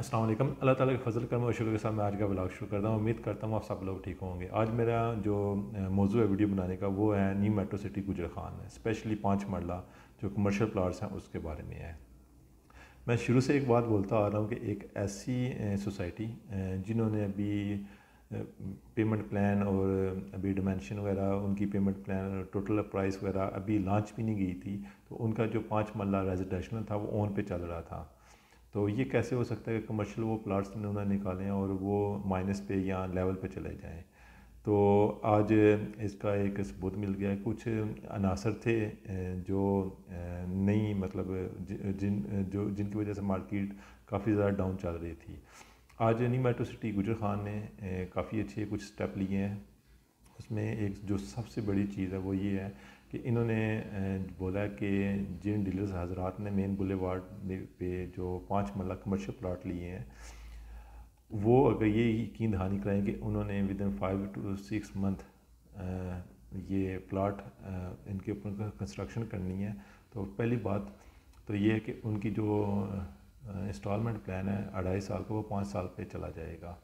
असलम अल्लाह ताली के फजल करम और शुक्र के साथ मैं आज का ब्लॉग शुरू करता हूँ उम्मीद करता हूँ आप सब लोग ठीक होंगे आज मेरा जो मौजू है वीडियो बनाने का वो है न्यू मेट्रो सिटी गुजर खान स्पेशली पाँच मरला जो कमर्शियल प्लाट्स हैं उसके बारे में है मैं शुरू से एक बात बोलता आ रहा हूँ कि एक ऐसी सोसाइटी जिन्होंने अभी पेमेंट प्लान और अभी डिमेंशन वगैरह उनकी पेमेंट प्लान और टोटल प्राइस वगैरह अभी लॉन्च भी नहीं गई थी तो उनका जो पाँच मरला रेजिडेंशनल था वो ऑन पे चल रहा था तो ये कैसे हो सकता है कि कमर्शियल वो प्लाट्स उन्हें निकालें और वो माइनस पे या लेवल पे चले जाएं तो आज इसका एक सबूत मिल गया कुछ अनासर थे जो नहीं मतलब जिन जो जिनकी वजह से मार्केट काफ़ी ज़्यादा डाउन चल रही थी आज नी मेट्रो सिटी गुजर खान ने काफ़ी अच्छे कुछ स्टेप लिए हैं उसमें एक जो सबसे बड़ी चीज़ है वो ये है कि इन्होंने बोला कि जिन डीलर्स हजरात ने मेन बुलेवार्ड पे जो पाँच मल्ला कमर्शियल प्लाट लिए हैं वो अगर ये यकीन दहानी कराएँ कि उन्होंने within five to six month ये प्लाट इनके ऊपर कंस्ट्रक्शन करनी है तो पहली बात तो ये है कि उनकी जो इंस्टॉलमेंट प्लान है अढ़ाई साल का वो पाँच साल पे चला जाएगा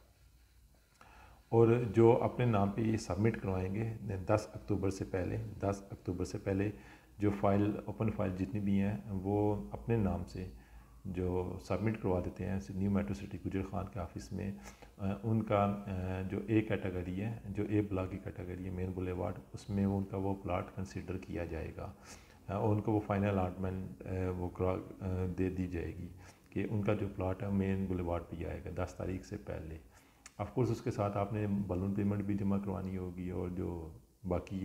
और जो अपने नाम पे ये सबमिट करवाएंगे दस अक्टूबर से पहले दस अक्टूबर से पहले जो फाइल ओपन फाइल जितनी भी हैं वो अपने नाम से जो सबमिट करवा देते हैं न्यू मेट्रो सिटी गुजर खान के ऑफिस में उनका जो ए कैटेगरी है जो ए ब्लॉक की कैटेगरी है मेन बुलेवार्ड उसमें उनका वो प्लाट कंसिडर किया जाएगा और उनको वो फाइनल अलाटमेंट वो करा दे दी जाएगी कि उनका जो प्लाट है मेन बुलेवार्ड पर आएगा दस तारीख से पहले ऑफकोर्स उसके साथ आपने बलून पेमेंट भी जमा करवानी होगी और जो बाकी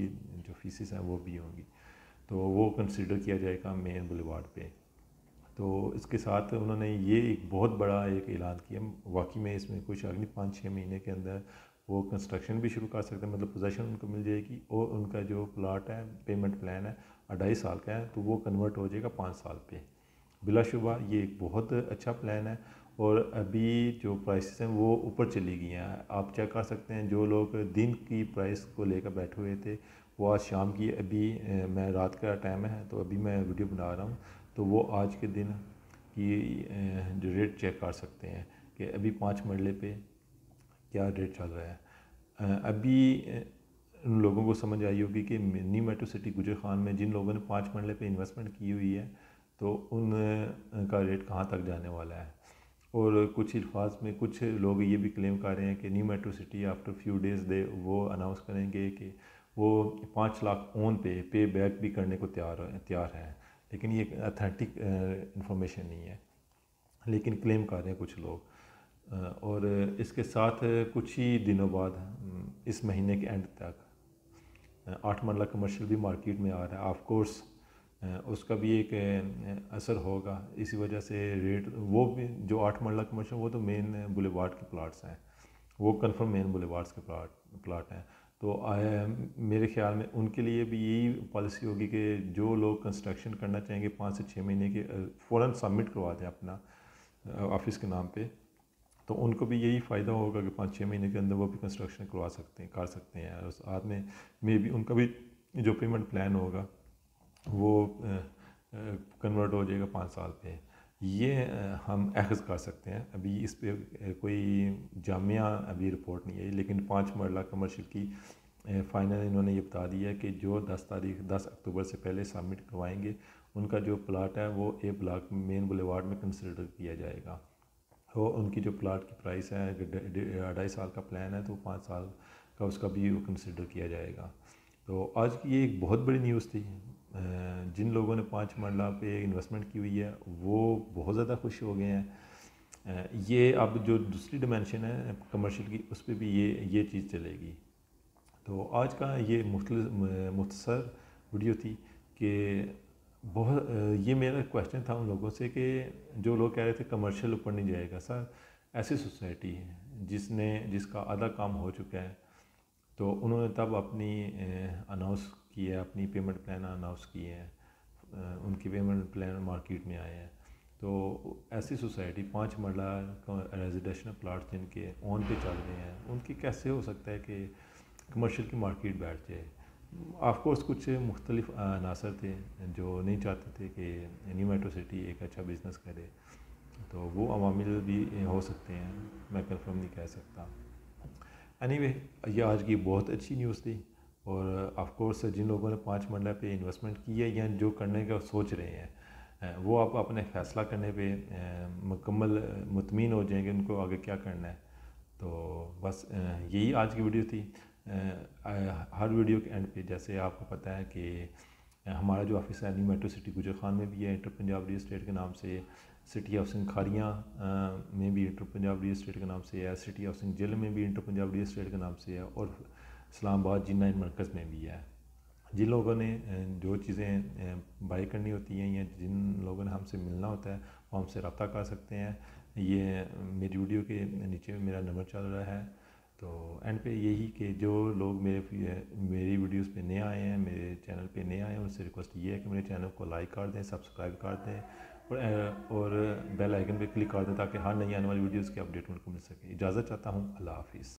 जो फीसिस हैं वो भी होंगी तो वो कंसिडर किया जाएगा मेन बुलेवार्ड पे तो इसके साथ उन्होंने ये एक बहुत बड़ा एक ऐलान किया वाकई में इसमें कुछ अगले पाँच छः महीने के अंदर वो कंस्ट्रक्शन भी शुरू कर सकते हैं मतलब पोजेशन उनको मिल जाएगी और उनका जो प्लाट है पेमेंट प्लान है अढ़ाई साल का है तो वो कन्वर्ट हो जाएगा पाँच साल पे बिलाशुबा ये एक बहुत अच्छा प्लान है और अभी जो प्राइसेस हैं वो ऊपर चली गई हैं आप चेक कर सकते हैं जो लोग दिन की प्राइस को लेकर बैठे हुए थे वो आज शाम की अभी मैं रात का टाइम है तो अभी मैं वीडियो बना रहा हूँ तो वो आज के दिन की जो रेट चेक कर सकते हैं कि अभी पाँच मरले पे क्या रेट चल रहा है अभी उन लोगों को समझ आई होगी कि न्यू मेट्रो सिटी गुजर खान में जिन लोगों ने पाँच मरले पे इन्वेस्टमेंट की हुई है तो उन का रेट कहाँ तक जाने वाला है और कुछ अल्फाज में कुछ लोग ये भी क्लेम कर रहे हैं कि new metro city after few days दे वो अनाउंस करेंगे कि वो पाँच लाख ओन पे पे बैक भी करने को तैयार तैयार है लेकिन ये अथेंटिक इन्फॉर्मेशन नहीं है लेकिन क्लेम कर रहे हैं कुछ लोग और इसके साथ कुछ ही दिनों बाद इस महीने के एंड तक आठ मरला कमर्शियल भी मार्केट में आ रहा है ऑफ कोर्स उसका भी एक असर होगा इसी वजह से रेट वो भी जो आठ मरला कमर्शल वो तो मेन बुलेवार्ड के प्लाट्स हैं वो कन्फर्म मेन बुलेवार्ड्स के प्लाट प्लाट हैं तो आया मेरे ख्याल में उनके लिए भी यही पॉलिसी होगी कि जो लोग कंस्ट्रक्शन करना चाहेंगे पाँच से छः महीने के फ़ौर सबमिट करवा दें अपना ऑफिस के नाम पे तो उनको भी यही फ़ायदा होगा कि पाँच छः महीने के अंदर वो भी कंस्ट्रक्शन करवा सकते हैं कर सकते हैं और आदमी में मे भी उनका भी जो पेमेंट प्लान होगा वो कन्वर्ट हो जाएगा पाँच साल पे ये हम अखज़ कर सकते हैं अभी इस पर कोई जामिया अभी रिपोर्ट नहीं आई लेकिन पाँच मरला कमर्शियल की फ़ाइनल इन्होंने ये बता दिया है कि जो दस तारीख दस अक्टूबर से पहले सबमिट करवाएंगे उनका जो प्लाट है वो ए ब्लॉक मेन बुलेवार्ड में कंसिडर किया जाएगा तो उनकी जो प्लाट की प्राइस है अढ़ाई साल का प्लान है तो पाँच साल का उसका भी कंसिडर किया जाएगा तो आज की ये एक बहुत बड़ी न्यूज़ थी जिन लोगों ने पाँच मरला पे इन्वेस्टमेंट की हुई है वो बहुत ज़्यादा खुश हो गए हैं ये अब जो दूसरी डिमेंशन है कमर्शियल की उस पर भी ये ये चीज़ चलेगी तो आज का ये मुख्तसर वीडियो थी कि बहुत ये मेरा क्वेश्चन था उन लोगों से कि जो लोग कह रहे थे कमर्शियल ऊपर नहीं जाएगा सर ऐसी सोसाइटी है जिसने जिसका आधा काम हो चुका है तो उन्होंने तब अपनी अनाउंस किए अपनी पेमेंट प्लान अनाउंस किए हैं उनकी पेमेंट प्लान मार्केट में आए हैं तो ऐसी सोसाइटी पाँच मरला रेजिडेंशल प्लाट जिनके ऑन पे चल रहे हैं उनकी कैसे हो सकता है कि कमर्शियल की मार्केट बैठ जाए ऑफकोर्स कुछ मुख्तलिफ अनासर थे जो नहीं चाहते थे कि न्यू मेट्रो सिटी एक अच्छा बिज़नेस करे तो वो अवामिल भी हो सकते हैं मैं कन्फर्म नहीं कह सकता एनी anyway, ये आज की बहुत अच्छी न्यूज़ थी और ऑफ कोर्स जिन लोगों ने पाँच मंडला पे इन्वेस्टमेंट की है या जो करने का सोच रहे हैं वो आप अपने फ़ैसला करने पे मुकम्मल मुतमिन हो जाएंगे उनको आगे क्या करना है तो बस यही आज की वीडियो थी हर वीडियो के एंड पे जैसे आपको पता है कि हमारा जो ऑफिस है न्यू मेट्रो सिटी गुजर खान में भी है इंटर पंजाब रियल स्टेट के नाम से सिटी ऑफ सिंह खारियाँ में भी इंटर पंजाब रियल स्टेट के नाम से है सिटी ऑफ सिंह जिल में भी इंटर पंजाब रियल स्टेट के नाम से है और इस्लामाबाद जिन्ना मरकज़ में भी है जिन लोगों ने जो चीज़ें बाई करनी होती हैं या जिन लोगों ने हमसे मिलना होता है वो हमसे रबता कर सकते हैं ये मेरी वीडियो के नीचे मेरा नंबर चल रहा है तो एंड पे यही कि जो लोग मेरे मेरी वीडियोस पे नए आए हैं मेरे चैनल पे नए आए हैं उनसे रिक्वेस्ट ये है कि मेरे चैनल को लाइक कर दें सब्सक्राइब कर दें और और बेल आइकन पे क्लिक कर दें ताकि हर नई आने वाली वीडियोस की अपडेट उनको मिल सके इजाज़त चाहता हूँ अल्लाह हाफिज़